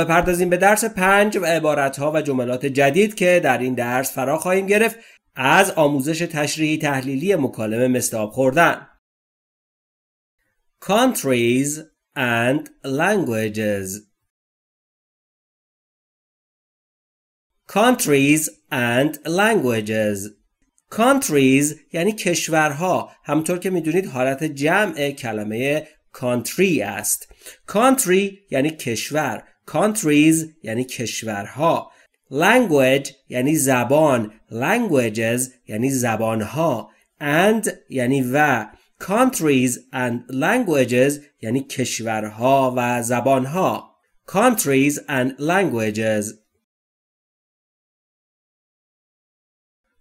بپردازیم به درس پنج و ها و جملات جدید که در این درس فرا خواهیم گرفت از آموزش تشریحی تحلیلی مکالمه مستاب خوردن Countries and languages Countries and languages Countries یعنی کشورها همطور که میدونید حالت جمع کلمه country است Country یعنی کشور countries یعنی کشورها language یعنی زبان languages یعنی زبانها and یعنی و countries and languages یعنی کشورها و زبانها countries and languages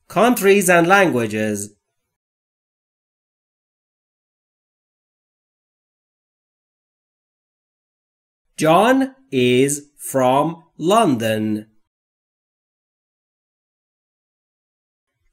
countries and languages John is from London.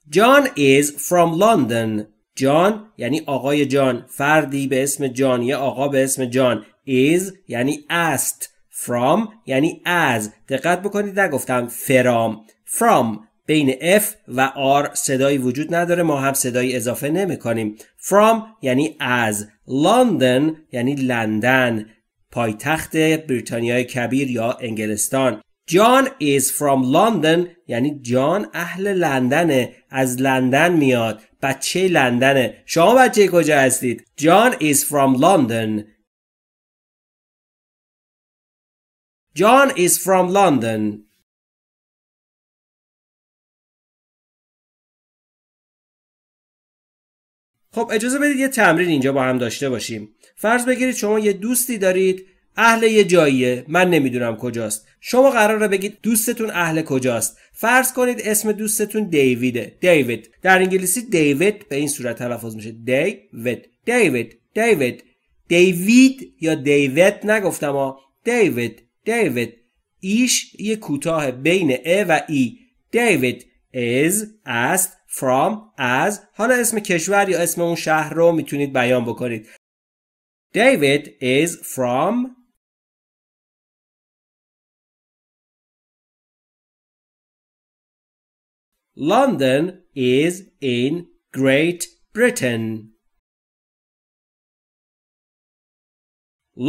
John is from London. جان یعنی آقای جان فردی به اسم جان یا آقا به اسم جان is یعنی است from یعنی از دقت بکنید نگفتم فرام from بین F و R صدایی وجود نداره ما هم صدایی اضافه نمی کنیم from یعنی از London یعنی لندن پایتخت بریتانیای کبیر یا انگلستان جان is from لندن. یعنی جان اهل لندنه از لندن میاد بچه لندنه شما بچه کجا هستید جان is from لندن. جان is from لندن. خب اجازه بدید یه تمرین اینجا با هم داشته باشیم فرض بگیرید شما یه دوستی دارید اهل یه جاییه من نمیدونم کجاست شما قراره بگید دوستتون اهل کجاست فرض کنید اسم دوستتون دیویده دیوید در انگلیسی دیوید به این صورت تلفظ میشه دیوید دیوید دیوید دیوید یا دیوید نگفتم ها دیوید دیوید ایش یه کوتاه بین ا و ای دیوید از است from از حالا اسم کشور یا اسم اون شهر رو میتونید بیان بکنید David is from London is in Great Britain.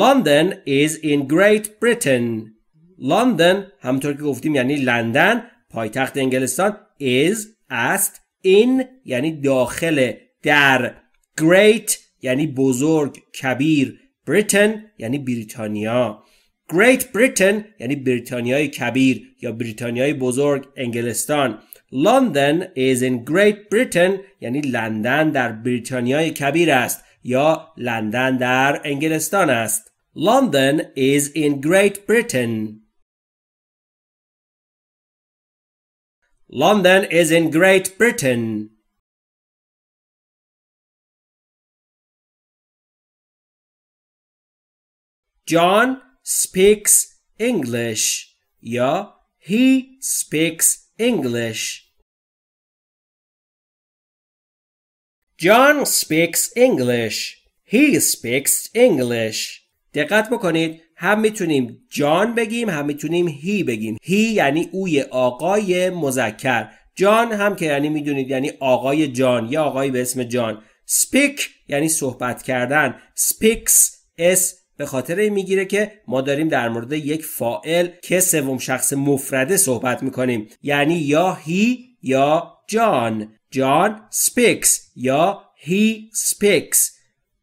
London is in Great Britain. London همطور که گفتیم یعنی لندن پایتخت انگلستان is است in یعنی داخل در great یعنی بزرگ کبیر Britain یعنی بریتانیا Great Britain یعنی بریتانیای کبیر یا بریتانیای بزرگ انگلستان London is in Great Britain یعنی لندن در بریتانیای کبیر است یا لندن در انگلستان است London is in Great Britain London is in Great Britain. John speaks English. Yeah, he speaks English. John speaks English. He speaks English. دقت بکنید هم میتونیم جان بگیم هم میتونیم هی بگیم هی یعنی اوی آقای مذکر جان هم که یعنی میدونید یعنی آقای جان یا آقای به اسم جان سپیک یعنی صحبت کردن سپیکس اس به خاطر این میگیره که ما داریم در مورد یک فائل که سوم شخص مفرده صحبت میکنیم یعنی یا هی یا جان جان سپیکس یا هی سپیکس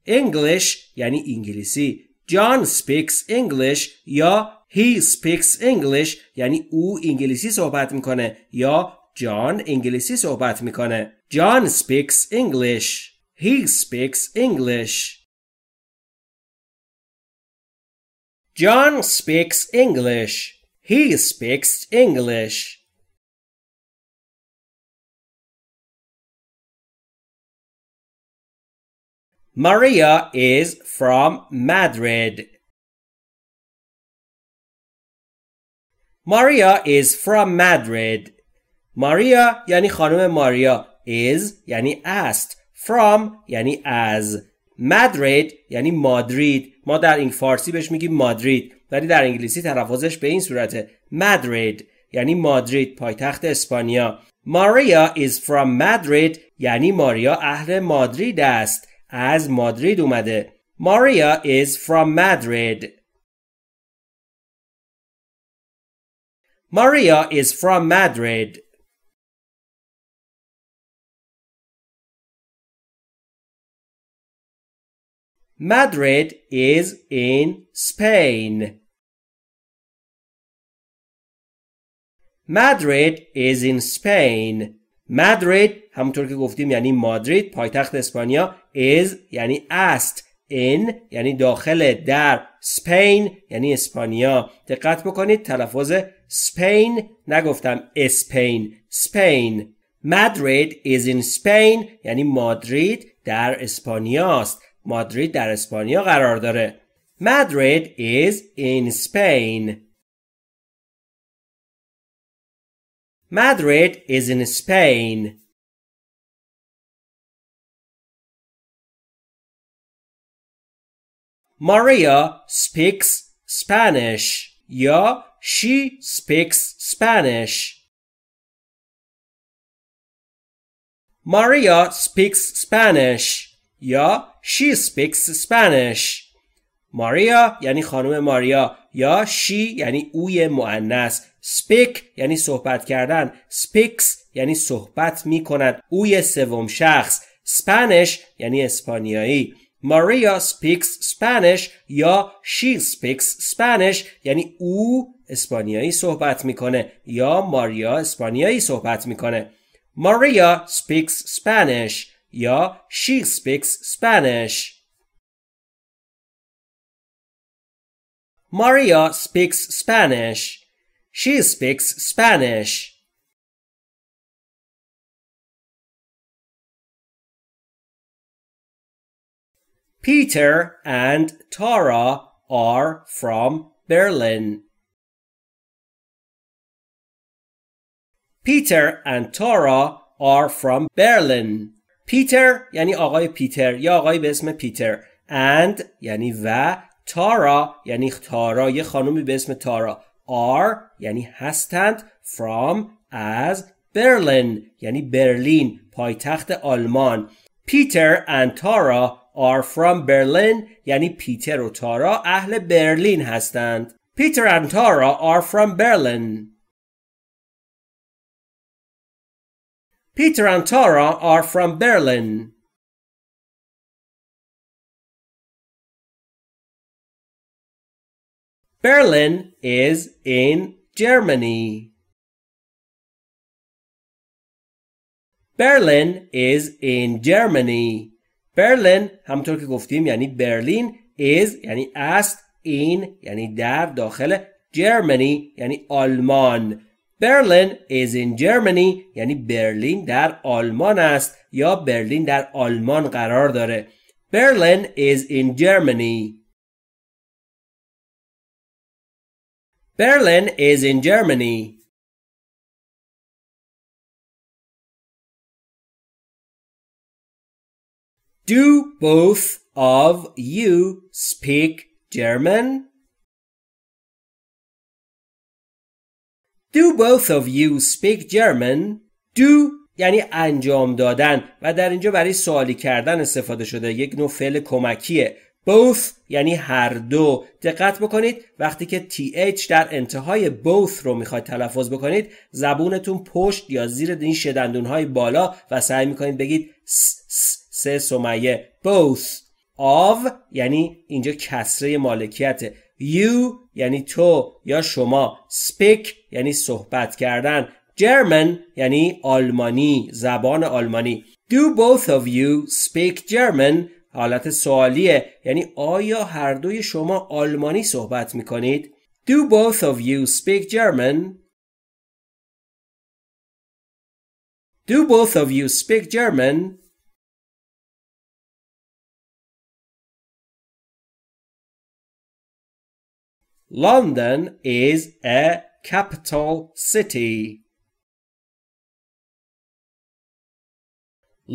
انگلیش یعنی انگلیسی John speaks English یا He speaks English یعنی او انگلیسی صحبت میکنه یا جان انگلیسی صحبت میکنه John speaks English He speaks English John speaks English He speaks English Maria is from Madrid. Maria is from Madrid. Maria یعنی خانم ماریا is یعنی است from یعنی از Madrid یعنی مادرید ما در این فارسی بهش میگیم مادرید ولی در انگلیسی تلفظش به این صورته مادرید یعنی مادرید پایتخت اسپانیا ماریا is from Madrid یعنی ماریا اهل مادرید است از مادرید اومده. Maria is from Madrid. Maria is from Madrid. Madrid is in Spain. Madrid is in Spain. مادرید همونطور که گفتیم یعنی مادرید پایتخت اسپانیا is یعنی است in یعنی داخل در سپین یعنی اسپانیا دقت بکنید تلفظ سپین نگفتم اسپین سپین مادرید is in Spain یعنی مادرید در اسپانیا است. مادرید در اسپانیا قرار داره مادرید is in Spain Madrid is in Spain. Maria speaks Spanish. Ya, she speaks Spanish. Maria speaks Spanish. Ya, she speaks Spanish. ماریا یعنی خانم ماریا یا شی یعنی اوی معنس سپیک یعنی صحبت کردن سپیکس یعنی صحبت می کند اوی سوم شخص سپنش یعنی اسپانیایی ماریا سپیکس Spanish یا شی سپیکس Spanish یعنی او اسپانیایی صحبت میکنه یا ماریا اسپانیایی صحبت میکنه ماریا سپیکس سپنش یا شی سپیکس Spanish Maria speaks Spanish. She speaks Spanish. Peter and Tara are from Berlin. Peter and Tara are from Berlin. Peter یعنی آقای پیتر یا آقای به اسم پیتر and یعنی و تارا یعنی تارا یه خانومی به اسم تارا آر یعنی هستند from از برلین یعنی برلین پایتخت آلمان پیتر and تارا are from برلین یعنی پیتر و تارا اهل برلین هستند پیتر and تارا are from برلین پیتر و تارا are from برلین Berlin is in Germany. Berlin is in Germany. Berlin همطور که گفتیم یعنی برلین is یعنی است in یعنی در داخل Germany یعنی آلمان. Berlin is in Germany یعنی برلین در آلمان است یا برلین در آلمان قرار داره. Berlin is in Germany. Berlin is in Germany. Do both of you speak German? Do both of you speak German? Do یعنی انجام دادن و در اینجا برای سوالی کردن استفاده شده یک نوع فعل کمکیه both یعنی هر دو دقت بکنید وقتی که th در انتهای both رو میخواید تلفظ بکنید زبونتون پشت یا زیر این شدندون های بالا و سعی میکنید بگید س سه سمیه both of یعنی اینجا کسره مالکیت you یعنی تو یا شما speak یعنی صحبت کردن German یعنی آلمانی زبان آلمانی Do both of you speak German حالت سوالیه یعنی آیا هر دوی شما آلمانی صحبت می کنید؟ Do both of you speak German? Do both of you speak German? London is a capital city.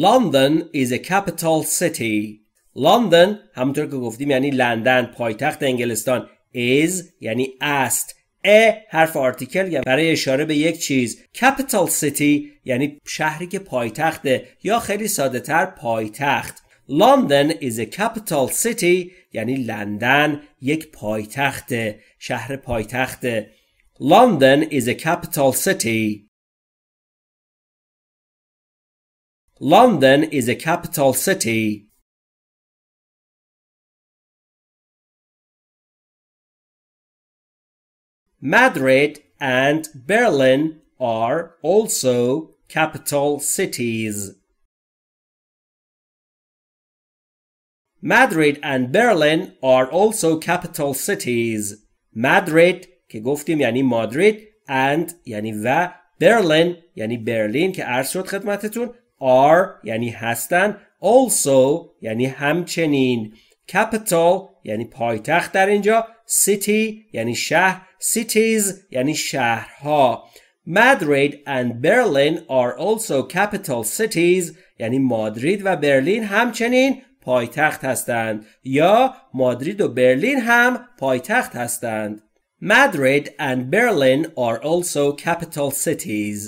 London is a capital city. لندن همونطور که گفتیم یعنی لندن پایتخت انگلستان is یعنی است ا حرف آرتیکل یعنی برای اشاره به یک چیز capital city یعنی شهری که پایتخته یا خیلی ساده تر پایتخت لندن is a capital city یعنی لندن یک پایتخت شهر پایتخت لندن is a capital city London is a capital city Madrid and Berlin are also capital cities. Madrid and Berlin are also capital cities. Madrid که گفتیم یعنی مادرید and یعنی و Berlin یعنی برلین که عرض شد خدمتتون are یعنی هستن also یعنی همچنین capital یعنی پایتخت در اینجا city یعنی شهر cities یعنی شهرها Madrid and Berlin are also capital cities یعنی مادرید و برلین همچنین پایتخت هستند یا مادرید و برلین هم پایتخت هستند Madrid and Berlin are also capital cities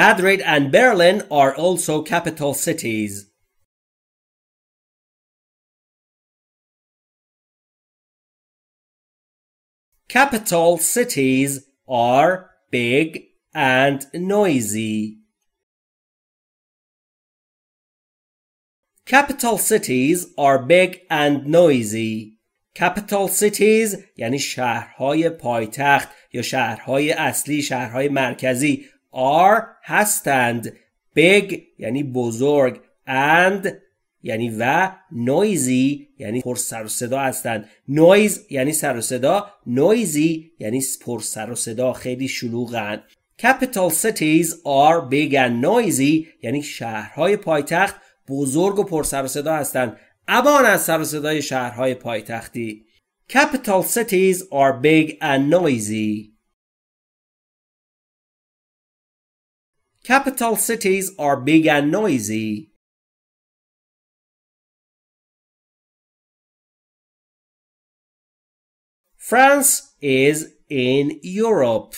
Madrid and Berlin are also capital cities Capital cities are big and noisy. Capital cities are big and noisy. Capital cities یعنی شهرهای پایتخت یا شهرهای اصلی شهرهای مرکزی are هستند big یعنی بزرگ and یعنی و نویزی یعنی پر سر و صدا هستند نویز یعنی سر و صدا نویزی یعنی پر سر و صدا خیلی شلوغند capital cities are big and noisy یعنی شهرهای پایتخت بزرگ و پر سر و صدا هستند امان از سر و صدای شهرهای پایتختی capital cities are big and noisy capital cities are big and noisy France is in Europe.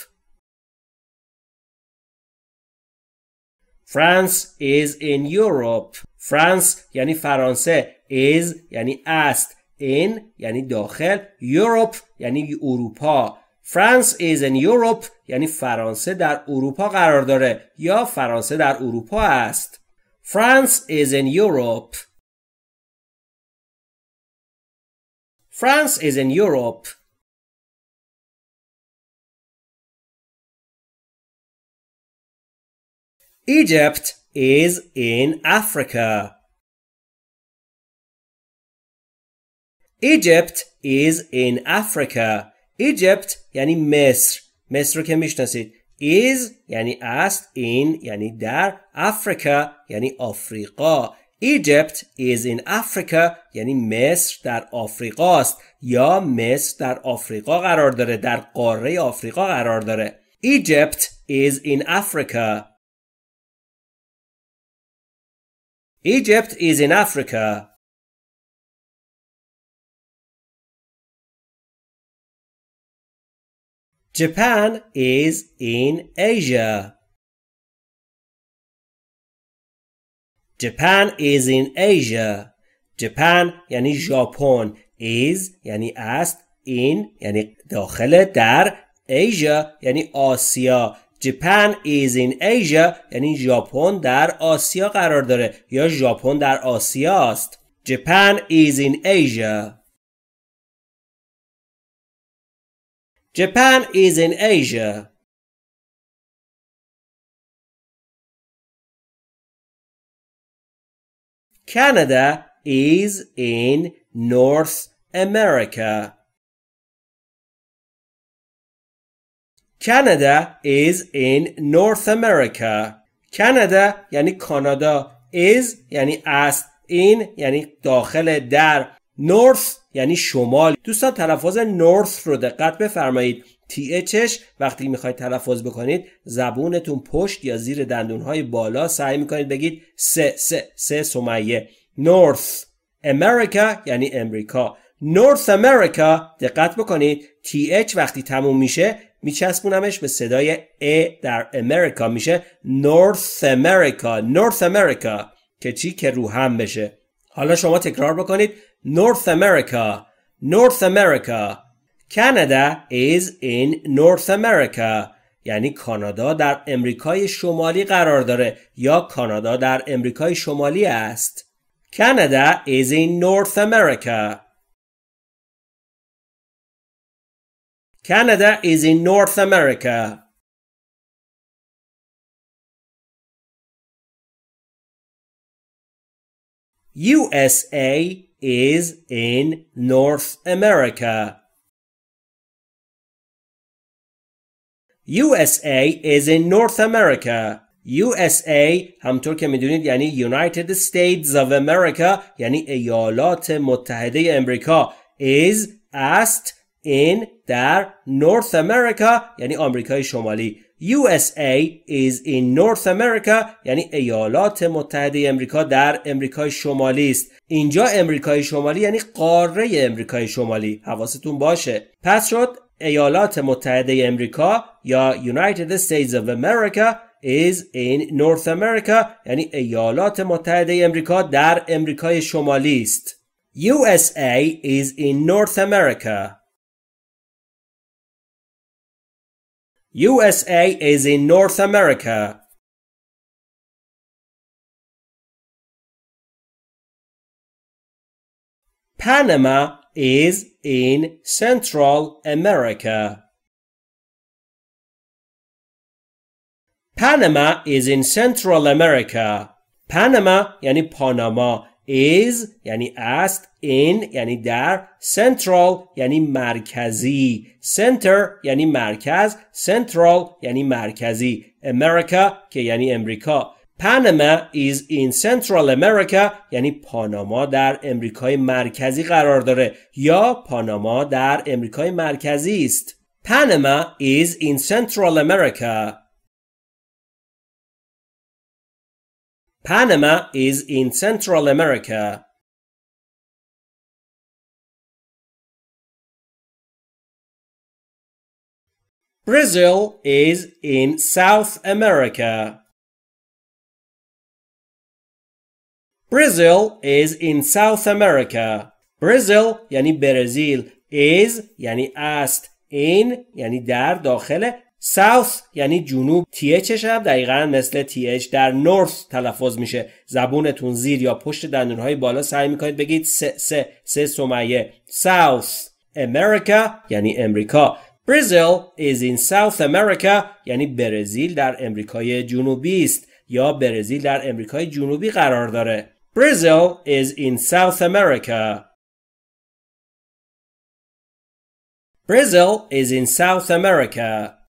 France is in Europe. France یعنی فرانسه is یعنی است in یعنی داخل Europe یعنی اروپا France is in Europe یعنی فرانسه در اروپا قرار داره یا فرانسه در اروپا است France is in Europe France is in Europe Egypt is in Africa. Egypt is in Africa. Egypt یعنی مصر. مصر رو که میشناسید. is یعنی است in یعنی در Africa یعنی آفریقا Egypt is in Africa یعنی مصر در آفریقا است یا مصر در آفریقا قرار داره در قاره آفریقا قرار داره Egypt is in Africa Egypt is in Africa. Japan is in Asia. Japan is in Asia. Japan یعنی ژاپن is یعنی است in یعنی داخل در Asia یعنی آسیا Japan is in Asia یعنی ژاپن در آسیا قرار داره یا ژاپن در آسیا است. Japan is in Asia. Japan is in Asia. Canada is in North America. Canada is in North America. Canada یعنی کانادا is یعنی است in یعنی داخل در North یعنی شمال دوستان تلفظ North رو دقت بفرمایید THش وقتی میخواید تلفظ بکنید زبونتون پشت یا زیر دندونهای بالا سعی میکنید بگید سه سه سه سمیه North America یعنی امریکا North America دقت بکنید TH وقتی تموم میشه میچسبونمش به صدای ا در امریکا میشه نورث امریکا نورث امریکا که چی که رو هم بشه حالا شما تکرار بکنید نورث امریکا نورث امریکا کانادا is in North America یعنی کانادا در امریکای شمالی قرار داره یا کانادا در امریکای شمالی است کانادا is in North America Canada is in North America. USA is in North America. USA is in North America. USA همطور که میدونید یعنی United States of America یعنی ایالات متحده امریکا is است in در North America یعنی آمریکای شمالی USA is in North America یعنی ایالات متحده امریکا در امریکای شمالی است اینجا امریکای شمالی یعنی قاره امریکای شمالی حواستون باشه پس شد ایالات متحده امریکا یا United States of America is in North America یعنی ایالات متحده امریکا در امریکای شمالی است USA is in North America USA is in North America. Panama is in Central America. Panama is in Central America. Panama یعنی پاناما is یعنی است in یعنی در central یعنی مرکزی center یعنی مرکز central یعنی مرکزی America که یعنی امریکا Panama is in Central America یعنی پاناما در امریکای مرکزی قرار داره یا پاناما در امریکای مرکزی است. Panama is in Central America. Panama is in Central America. Brazil is in South America. Brazil is in South America. Brazil یعنی برزیل is یعنی است in یعنی در داخل South یعنی جنوب تی اچ دقیقا مثل تی در نورث تلفظ میشه زبونتون زیر یا پشت دندونهای بالا سعی میکنید بگید سه سه سه سمیه South امریکا یعنی امریکا Brazil is in South America یعنی برزیل در امریکای جنوبی است یا برزیل در امریکای جنوبی قرار داره Brazil is in South America Brazil is in South America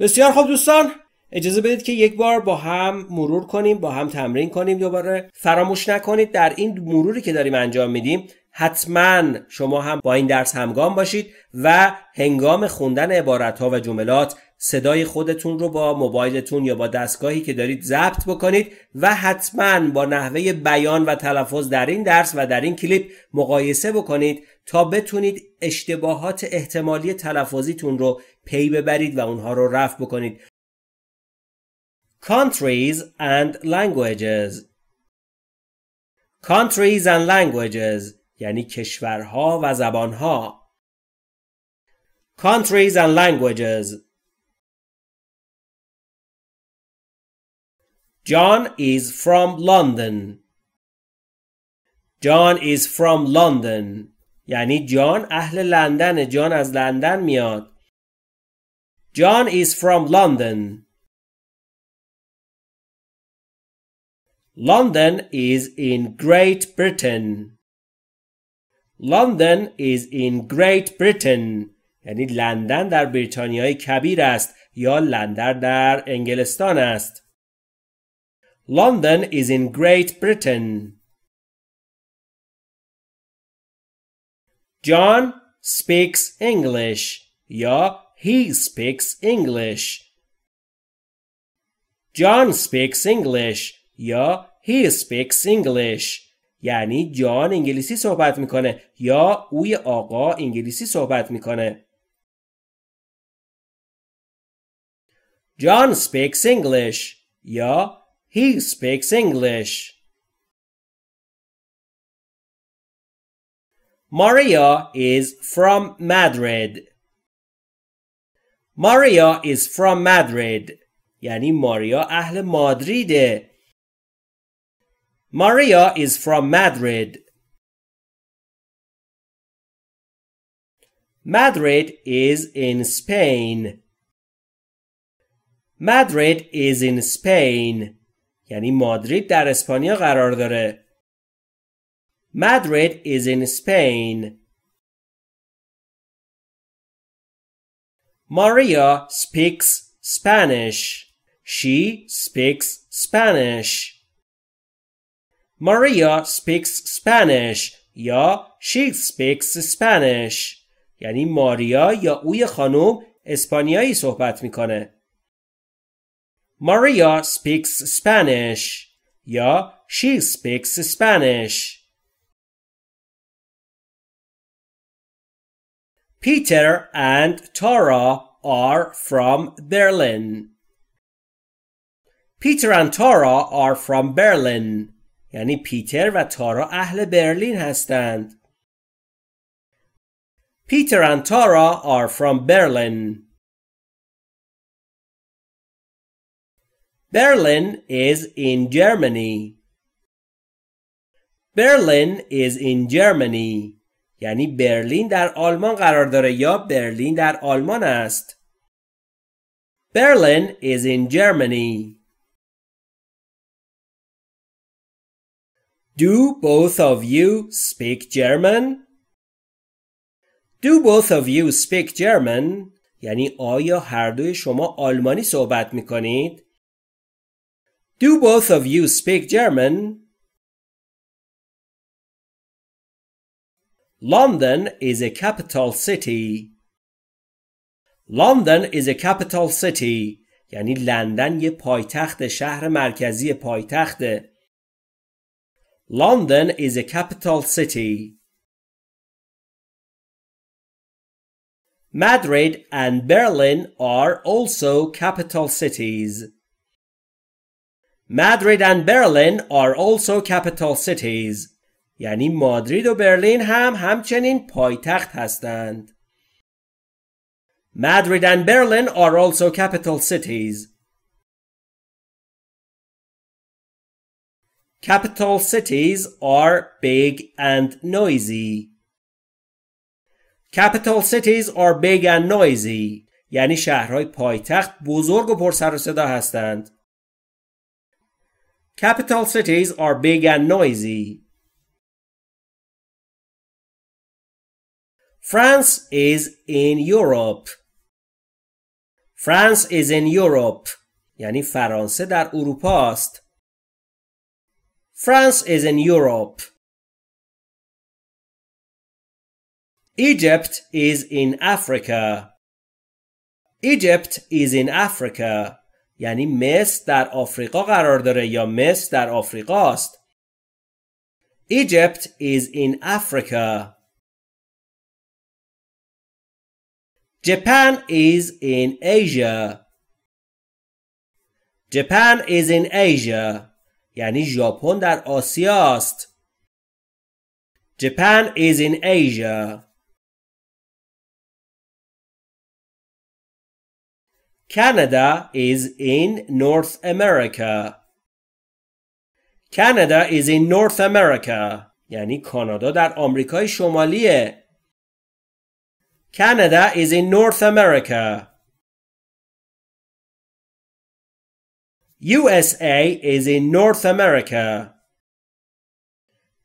بسیار خوب دوستان اجازه بدید که یک بار با هم مرور کنیم با هم تمرین کنیم دوباره فراموش نکنید در این مروری که داریم انجام میدیم حتما شما هم با این درس همگام باشید و هنگام خوندن عبارت ها و جملات صدای خودتون رو با موبایلتون یا با دستگاهی که دارید ضبط بکنید و حتما با نحوه بیان و تلفظ در این درس و در این کلیپ مقایسه بکنید تا بتونید اشتباهات احتمالی تلفظیتون رو پی ببرید و اونها رو رفع بکنید. Countries and languages Countries and languages یعنی کشورها و زبانها countries and languages John is from London John is from London یعنی جان اهل لندن جان از لندن میاد John is from London London is in Great Britain London is in Great Britain یعنی لندن در بریتانیای کبیر است یا لندن در انگلستان است. London is in Great Britain. John speaks English یا he speaks English. John speaks English یا he speaks English. یعنی جان انگلیسی صحبت میکنه یا اوی آقا انگلیسی صحبت میکنه جان speaks English یا He speaks English Maria is from Madrid. Maria is from Madrid. یعنی ماریا اهل مادریده. Maria is from Madrid. Madrid is in Spain. Madrid is in Spain. یعنی مادرید در اسپانیا قرار داره. Madrid is in Spain. Maria speaks Spanish. She speaks Spanish. Maria speaks Spanish یا she speaks Spanish یعنی ماریا یا اوی خانم اسپانیایی صحبت میکنه. Maria speaks Spanish یا she speaks Spanish. Peter and Tara are from Berlin. Peter and Tara are from Berlin. یعنی پیتر و تارا اهل برلین هستند. پیتر و تارا آر فرام برلین. برلین از این جرمنی. برلین از این جرمنی. یعنی برلین در آلمان قرار داره یا برلین در آلمان است. برلین از این جرمنی. Do both of you speak German? Do both of you speak German? یعنی آیا هر دوی شما آلمانی صحبت می کنید؟ Do both of you speak German? London is a capital city. London is a capital city. یعنی لندن یه پایتخت شهر مرکزی پایتخته. London is a capital city. Madrid and Berlin are also capital cities. Madrid and Berlin are also capital cities. یعنی مادرید و برلین هم همچنین پایتخت هستند. Madrid and Berlin are also capital cities. Capital cities are big and noisy. Capital cities are big and noisy. یعنی شهرهای پایتخت بزرگ و پر و صدا هستند. Capital cities are big and noisy. France is in Europe. France is in Europe. یعنی فرانسه در اروپا است. France is in Europe. Egypt is in Africa. Egypt is in Africa. یعنی مصر در آفریقا قرار داره یا مصر در آفریقاست. Egypt is in Africa. Japan is in Asia. Japan is in Asia. یعنی ژاپن در آسیا است. Japan is in Asia. Canada is in North America. Canada is in North America. یعنی کانادا در آمریکای شمالیه. Canada is in North America. USA is in North America.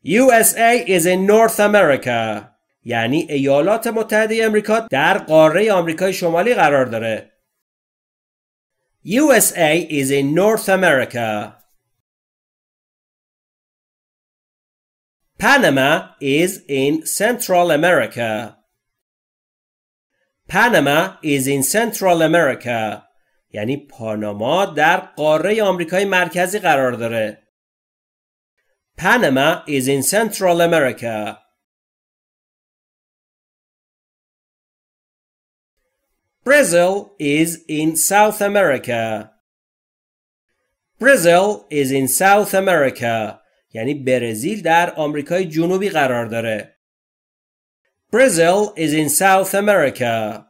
USA is in North America. یعنی ایالات متحده امریکا در قاره آمریکای شمالی قرار داره. USA is in North America. Panama is in Central America. Panama is in Central America. یعنی پاناما در قاره آمریکای مرکزی قرار داره. Panama is in Central America. Brazil is in South America. Brazil is in South America. یعنی برزیل در آمریکای جنوبی قرار داره. Brazil is in South America.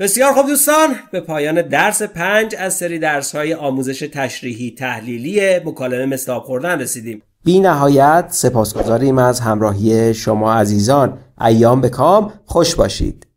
بسیار خوب دوستان به پایان درس پنج از سری درس های آموزش تشریحی تحلیلی مکالمه مستاب خوردن رسیدیم بی نهایت سپاسگزاریم از همراهی شما عزیزان ایام به کام خوش باشید